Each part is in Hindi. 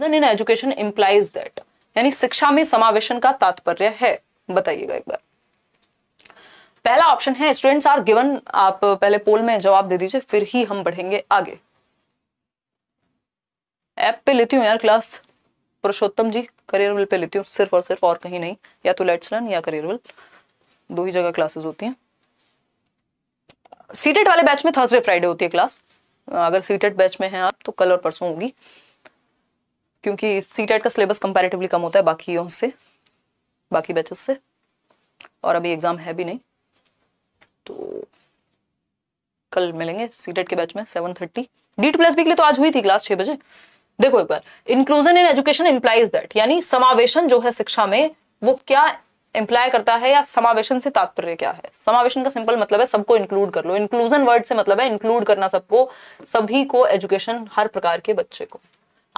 inclusion in education implies that यानी शिक्षा में समावेशन का तात्पर्य है बताइएगा एक बार पहला ऑप्शन है स्टूडेंट्स आर गिवन आप पहले पोल में जवाब दे दीजिए फिर ही हम बढ़ेंगे आगे ऐप पे लेती हूँ यार class Purushottam ji career will पे लेती हूँ सिर्फ और सिर्फ और कहीं नहीं या तो लेट्स लर्न या करियर विल दो ही जगह क्लासेस होती हैं सीटेड वाले बैच में थर्सडे फ्राइडे होती है क्लास अगर सीटेड बैच में हैं आप तो कल और परसों होगी क्योंकि सी टेट e का सिलेबस कंपैरेटिवली कम होता है बाकी से बाकी बैचेस से और अभी एग्ज़ाम है भी नहीं तो कल मिलेंगे सी टेट e के बैच में seven thirty D plus B के लिए तो आज हुई थी क्लास छह बजे देखो एक बार inclusion in education implies that यानी समावेशन जो है शिक्षा में वो क्या इंप्लाय करता है या समावेशन से तात्पर्य क्या है समावेशन का सिंपल मतलब है सबको इंक्लूड कर लो इंक्लूजन वर्ड से मतलब है इंक्लूड करना सबको सभी को एजुकेशन हर प्रकार के बच्चे को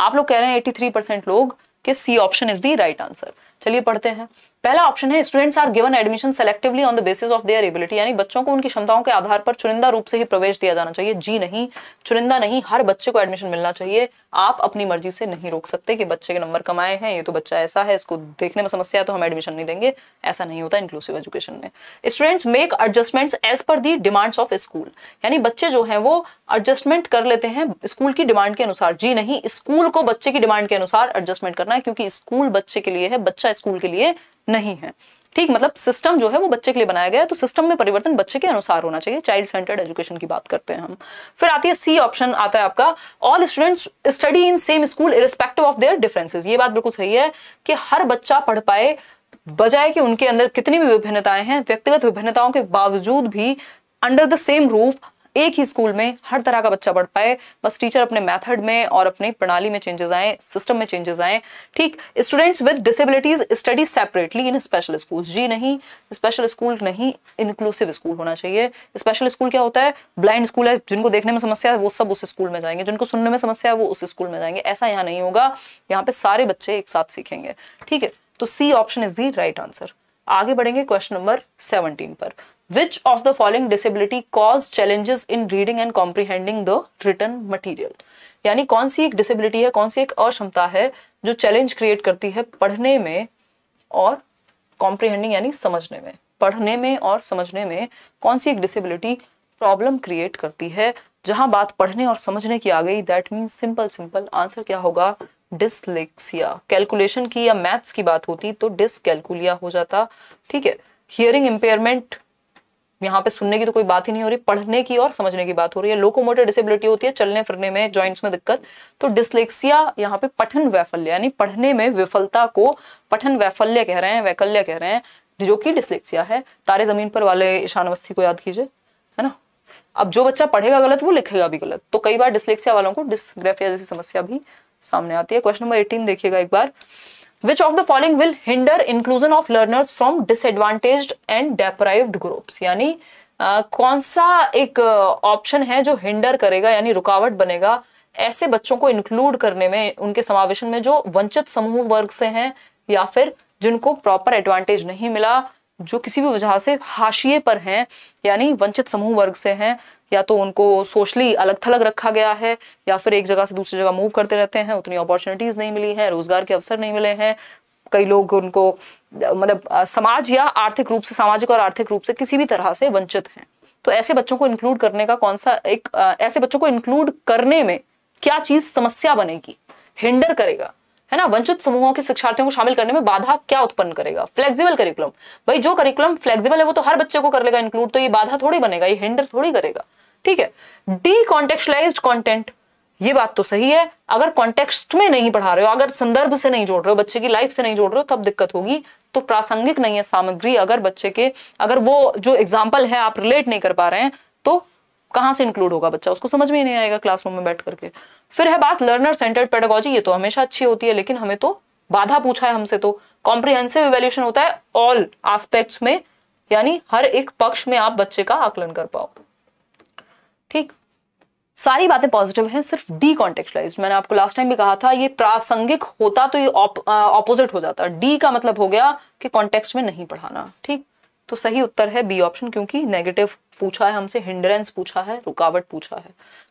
आप लोग कह रहे हैं 83 परसेंट लोग कि C option is the right answer चलिए पढ़ते हैं पहला ऑप्शन है students are given admission selectively on the basis of their ability यानी बच्चों को उनकी क्षमताओं के आधार पर चुनिंदा रूप से ही प्रवेश दिया जाना चाहिए जी नहीं चुनिंदा नहीं हर बच्चे को एडमिशन मिलना चाहिए आप अपनी मर्जी से नहीं रोक सकते कि बच्चे के नंबर कमाए हैं ये तो बच्चा ऐसा है इसको देखने में समस्या है तो हम एडमिशन नहीं देंगे ऐसा नहीं होता इंक्लूसिव एजुकेशन में students make adjustments as per the demands of school यानी बच्चे जो है वो एडजस्टमेंट कर लेते हैं स्कूल की डिमांड के अनुसार जी नहीं स्कूल को बच्चे की डिमांड के अनुसार एडजस्टमेंट करना है क्योंकि स्कूल बच्चे के लिए है बच्चा व्यवस्था स्कूल के लिए नहीं है ठीक मतलब सिस्टम जो है वो बच्चे के लिए बनाया गया है तो सिस्टम में परिवर्तन बच्चे के अनुसार होना चाहिए चाइल्ड सेंटर्ड एजुकेशन की बात करते हैं हम फिर आती है सी ऑप्शन आता है आपका all students study in same school irrespective of their differences ये बात बिल्कुल सही है कि हर बच्चा पढ़ पाए बजाय कि उनके अंदर कितनी भी विभिन्नताएं हैं व्यक्तिगत विभिन्नताओं के बावजूद भी अंडर द सेम रूफ एक ही स्कूल में हर तरह का बच्चा पढ़ पाए बस टीचर अपने मेथड में और अपने प्रणाली में चेंजेस आए सिस्टम में चेंजेस आए ठीक students with disabilities study separately in special school जी नहीं स्पेशल स्कूल नहीं इंक्लूसिव स्कूल होना चाहिए स्पेशल स्कूल क्या होता है ब्लाइंड स्कूल है जिनको देखने में समस्या है वो सब उस स्कूल में जाएंगे जिनको सुनने में समस्या है वो उस स्कूल में जाएंगे ऐसा यहाँ नहीं होगा यहाँ पे सारे बच्चे एक साथ सीखेंगे ठीक है तो C option is the right answer आगे बढ़ेंगे क्वेश्चन नंबर सेवनटीन पर Which of the following disability cause challenges in reading and comprehending the written material? यानी कौन सी एक डिसेबिलिटी है कौन सी एक अक्षमता है जो चैलेंज क्रिएट करती है पढ़ने में और कॉम्प्रिहेंडिंग यानी समझने में पढ़ने में और समझने में कौन सी एक डिसेबिलिटी प्रॉब्लम क्रिएट करती है जहां बात पढ़ने और समझने की आ गई that mean simple simple answer क्या होगा डिसलेक्सिया कैलकुलेशन की या मैथ्स की बात होती तो डिसकैलकुलिया हो जाता ठीक है हियरिंग इंपेयरमेंट यहाँ पे सुनने की तो कोई बात ही नहीं हो रही पढ़ने की और समझने की बात हो रही है लोकोमोटर डिसेबिलिटी होती है चलने फिरने में जॉइंट्स में दिक्कत तो डिस्लेक्सिया यहाँ पे पठन वैफल्य यानी पढ़ने में विफलता को पठन वैफल्य कह रहे हैं वैकल्य कह रहे हैं जो कि डिस्लेक्सिया है तारे जमीन पर वाले ईशान अवस्थी को याद कीजिए है ना अब जो बच्चा पढ़ेगा गलत वो लिखेगा भी गलत तो कई बार डिस्लेक्सिया वालों को डिस्ग्राफिया जैसी समस्या भी सामने आती है क्वेश्चन नंबर एटीन देखिएगा एक बार which of the following will hinder inclusion of learners from disadvantaged and deprived groups यानी Uh, कौन सा एक ऑप्शन uh, है जो हिंडर करेगा यानी रुकावट बनेगा ऐसे बच्चों को इंक्लूड करने में उनके समावेशन में जो वंचित समूह वर्ग से हैं या फिर जिनको प्रॉपर एडवांटेज नहीं मिला जो किसी भी वजह से हाशिए पर हैं यानी वंचित समूह वर्ग से हैं या तो उनको सोशली अलग थलग रखा गया है या फिर एक जगह से दूसरी जगह मूव करते रहते हैं उतनी अपॉर्चुनिटीज़ नहीं मिली हैं रोज़गार के अवसर नहीं मिले हैं कई लोग उनको मतलब समाज या आर्थिक रूप से सामाजिक और आर्थिक रूप से किसी भी तरह से वंचित हैं तो ऐसे बच्चों को इंक्लूड करने का कौन सा एक ऐसे बच्चों को इंक्लूड करने में क्या चीज़ समस्या बनेगी हिंडर करेगा है ना वंचित समूहों के शिक्षार्थियों को शामिल करने में बाधा क्या उत्पन्न करेगा फ्लेक्सिबल करिकुलम भाई जो करिकुलम फ्लेक्सिबल है वो तो हर बच्चे को कर लेगा इंक्लूड तो ये बाधा थोड़ी बनेगा ये हिंडर थोड़ी करेगा ठीक है डी कॉन्टेक्चुलाइज कॉन्टेंट ये बात तो सही है अगर कॉन्टेक्स्ट में नहीं पढ़ा रहे हो अगर संदर्भ से नहीं जोड़ रहे हो बच्चे की लाइफ से नहीं जोड़ रहे हो तब दिक्कत होगी तो प्रासंगिक नहीं है सामग्री अगर बच्चे के अगर वो जो एग्जाम्पल है आप रिलेट नहीं कर पा रहे हैं तो कहां से इंक्लूड होगा बच्चा उसको समझ में ही नहीं आएगा क्लासरूम में बैठ करके फिर है बात लर्नर सेंटर्ड पेडोगोजी ये तो हमेशा अच्छी होती है लेकिन हमें तो बाधा पूछा है हमसे तो कॉम्प्रिहेंसिव इवेल्यूशन होता है ऑल आस्पेक्ट में यानी हर एक पक्ष में आप बच्चे का आकलन कर पाओ ठीक सारी बातें पॉजिटिव है सिर्फ डी कॉन्टेक्चुलाइज मैंने आपको लास्ट टाइम भी कहा था ये प्रासंगिक होता तो ये ऑपोजिट हो जाता डी का मतलब हो गया कि कॉन्टेक्स्ट में नहीं पढ़ाना ठीक तो सही उत्तर है बी ऑप्शन क्योंकि नेगेटिव पूछा है हमसे हिंडरेंस पूछा है रुकावट पूछा है